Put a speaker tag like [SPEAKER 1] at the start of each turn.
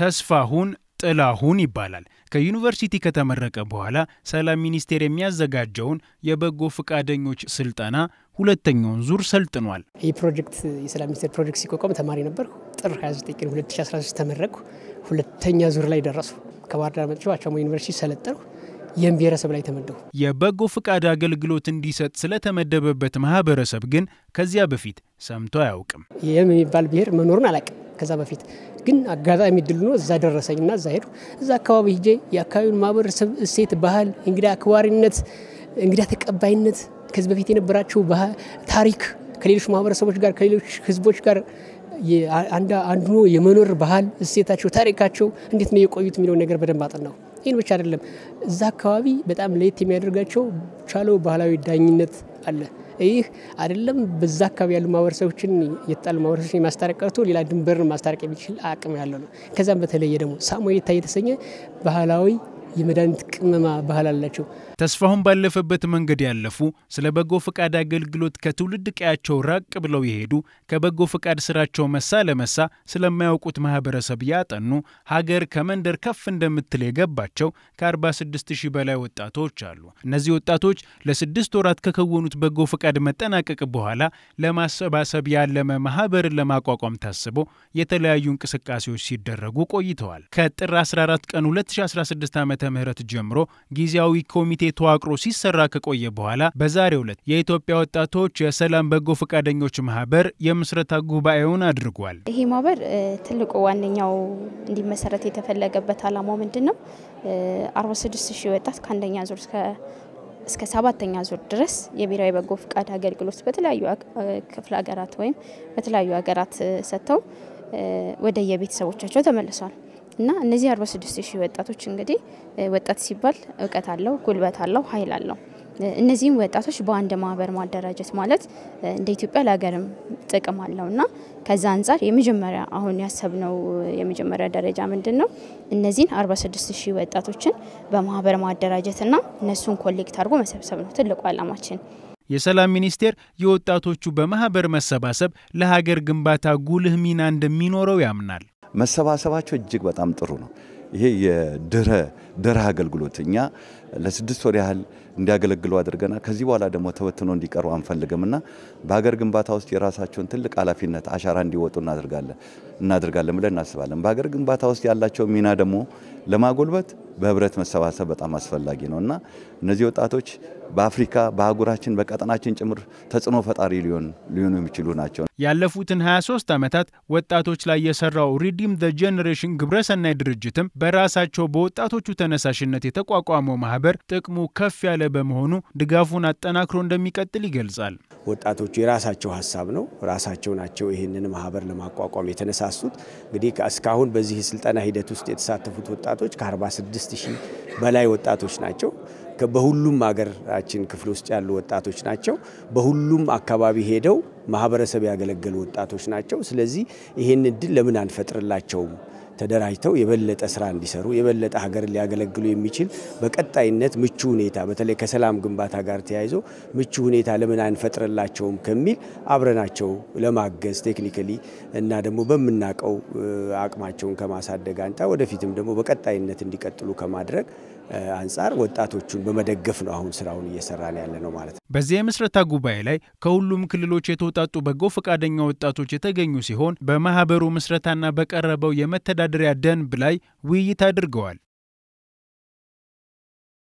[SPEAKER 1] ተስፋሁን ጥላሁን ይባላል። ከዩኒቨርሲቲ ከተመረቀ በኋላ ሰላም ሚኒስቴር የሚያዘጋጀውን የበጎ ፈቃደኞች ስልጠና ሁለተኛውን ዙር ሰልጥኗል።
[SPEAKER 2] ይህ ፕሮጀክት የሰላም ሚኒስቴር ፕሮጀክት ሲቋቋም ተማሪ ነበር። ጥር 29 ቀን 2013 ተመረቅኩ። ሁለተኛ ዙር ላይ ደረሱ። ከባህር ዳር መጥቼ ዩኒቨርሲቲ ሰለጠንኩ። ይህም ብሔረሰብ ላይ ተመደቡ።
[SPEAKER 1] የበጎ ፍቃድ አገልግሎት እንዲሰጥ ስለተመደበበት ማህበረሰብ ግን ከዚያ በፊት ሰምቶ አያውቅም።
[SPEAKER 2] ይህም የሚባል ብሔር መኖሩን አላውቅም። ከዛ በፊት ግን አጋጣሚ ድል ነው እዛ ደረሰኝና እዛ ሄዱ። እዛ አካባቢ ሂጄ የአካባቢውን ማህበረሰብ እሴት፣ ባህል፣ እንግዳ አክባሪነት፣ እንግዳ ተቀባይነት ከዚህ በፊት የነበራቸው ታሪክ ከሌሎች ማህበረሰቦች ጋር ከሌሎች ህዝቦች ጋር አንዱ የመኖር ባህል እሴታቸው፣ ታሪካቸው እንዴት ነው የቆዩት የሚለውን ነገር በደንብ አጠናው። ይህን ብቻ አይደለም፣ እዛ አካባቢ በጣም ለየት የሚያደርጋቸው ቻሎ ባህላዊ ዳኝነት አለ። ይህ አይደለም በዛ አካባቢ ያሉ ማህበረሰቦችን የተጣሉ ማህበረሰቦችን የማስታረቅ ቀርቶ ሌላ ድንበርን ማስታረቅ የሚችል አቅም ያለው ነው። ከዛም በተለየ ደግሞ ሳሙኤታ የተሰኘ ባህላዊ የመድኃኒት ቅመማ ባህል አላቸው።
[SPEAKER 1] ተስፋሁን ባለፈበት መንገድ ያለፉ ስለ በጎ ፈቃድ አገልግሎት ከትውልድ ቀያቸው ራቅ ብለው የሄዱ ከበጎ ፈቃድ ስራቸው መሳ ለመሳ ስለማያውቁት ማህበረሰብ ያጠኑ ሀገር ከመንደር ከፍ እንደምትል የገባቸው ከ46 ሺህ በላይ ወጣቶች አሉ። እነዚህ ወጣቶች ለስድስት ወራት ከከወኑት በጎ ፈቃድ መጠናቀቅ በኋላ ለማሰባሰብ ያለመ ማህበርን ለማቋቋም ታስበው የተለያዩ እንቅስቃሴዎች ሲደረጉ ቆይተዋል። ከጥር 14 ቀን 2016 ዓ ዓመተ ምህረት ጀምሮ ጊዜያዊ ኮሚቴ ተዋቅሮ ሲሰራ ከቆየ በኋላ በዛሬው ዕለት የኢትዮጵያ ወጣቶች የሰላም በጎ ፈቃደኞች ማህበር የምስረታ ጉባኤውን አድርጓል።
[SPEAKER 3] ይሄ ማህበር ትልቁ ዋነኛው እንዲመሰረት የተፈለገበት ዓላማው ምንድን ነው? 46 ሺህ ወጣት ከአንደኛ ዙር እስከ እስከ ሰባተኛ ዙር ድረስ የብሔራዊ በጎ ፍቃድ አገልግሎት በተለያዩ ክፍለ ሀገራት ወይም በተለያዩ ሀገራት ሰጥተው ወደ የቤተሰቦቻቸው ተመልሷል። እና እነዚህ 46 ሺህ ወጣቶች እንግዲህ ወጣት ሲባል እውቀት አለው፣ ጉልበት አለው፣ ኃይል አለው። እነዚህም ወጣቶች በአንድ ማህበር ማደራጀት ማለት እንደ ኢትዮጵያ ለሀገርም ጥቅም አለው እና ከዛ አንጻር የመጀመሪያ አሁን ያሰብነው የመጀመሪያ ደረጃ ምንድን ነው? እነዚህን 46 ሺህ ወጣቶችን በማህበር ማደራጀትና እነሱን ኮሌክት አድርጎ መሰብሰብ ነው ትልቁ ዓላማችን።
[SPEAKER 1] የሰላም ሚኒስቴር የወጣቶቹ በማህበር መሰባሰብ ለሀገር ግንባታ ጉልህ ሚና እንደሚኖረው ያምናል።
[SPEAKER 4] መሰባሰባቸው እጅግ በጣም ጥሩ ነው። ይሄ የድረ ድረ አገልግሎት እኛ ለስድስት ወር ያህል እንዲያገለግሉ አድርገናል። ከዚህ በኋላ ደግሞ ተበትኖ እንዲቀሩ አንፈልግምና በሀገር ግንባታ ውስጥ የራሳቸውን ትልቅ ኃላፊነት አሻራ እንዲወጡ እናደርጋለን እናደርጋለን ብለን እናስባለን። በሀገር ግንባታ ውስጥ ያላቸው ሚና ደግሞ ለማጎልበት በህብረት መሰባሰብ በጣም አስፈላጊ ነው እና እነዚህ ወጣቶች በአፍሪካ በአህጉራችን በቀጠናችን ጭምር ተጽዕኖ ፈጣሪ ሊሆኑ የሚችሉ ናቸው።
[SPEAKER 1] ያለፉትን 23 ዓመታት ወጣቶች ላይ የሰራው ሪዲም ዘ ጄኔሬሽን ግብረሰናይ ድርጅትም በራሳቸው በወጣቶቹ ተነሳሽነት የተቋቋመው ማህበር ጥቅሙ ከፍ ያለ በመሆኑ ድጋፉን አጠናክሮ እንደሚቀጥል ይገልጻል።
[SPEAKER 5] ወጣቶቹ የራሳቸው ሀሳብ ነው፣ ራሳቸው ናቸው ይህንን ማህበር ለማቋቋም የተነሳሱት። እንግዲህ እስካሁን በዚህ ስልጠና ሂደት ውስጥ የተሳተፉት ወጣቶች ከ46 ሺህ በላይ ወጣቶች ናቸው። በሁሉም ሀገራችን ክፍል ውስጥ ያሉ ወጣቶች ናቸው። በሁሉም አካባቢ ሄደው ማህበረሰብ ያገለገሉ ወጣቶች ናቸው። ስለዚህ ይሄን እድል ለምን አንፈጥርላቸውም? ተደራጅተው የበለጠ ስራ እንዲሰሩ የበለጠ ሀገርን ሊያገለግሉ የሚችል በቀጣይነት ምቹ ሁኔታ በተለይ ከሰላም ግንባታ ጋር ተያይዞ ምቹ ሁኔታ ለምን አንፈጥርላቸውም ከሚል አብረናቸው ለማገዝ ቴክኒካሊ እና ደግሞ በምናቀው አቅማቸውን ከማሳደግ አንጻር ወደፊትም ደግሞ በቀጣይነት እንዲቀጥሉ ከማድረግ አንጻር ወጣቶቹን በመደገፍ ነው አሁን ስራውን እየሰራን ያለ ነው ማለት ነው።
[SPEAKER 1] በዚህ የምስረታ ጉባኤ ላይ ከሁሉም ክልሎች የተውጣጡ በጎ ፈቃደኛ ወጣቶች የተገኙ ሲሆን በማህበሩ ምስረታና
[SPEAKER 5] በቀረበው የመተዳደሪያ ደንብ ላይ ውይይት አድርገዋል።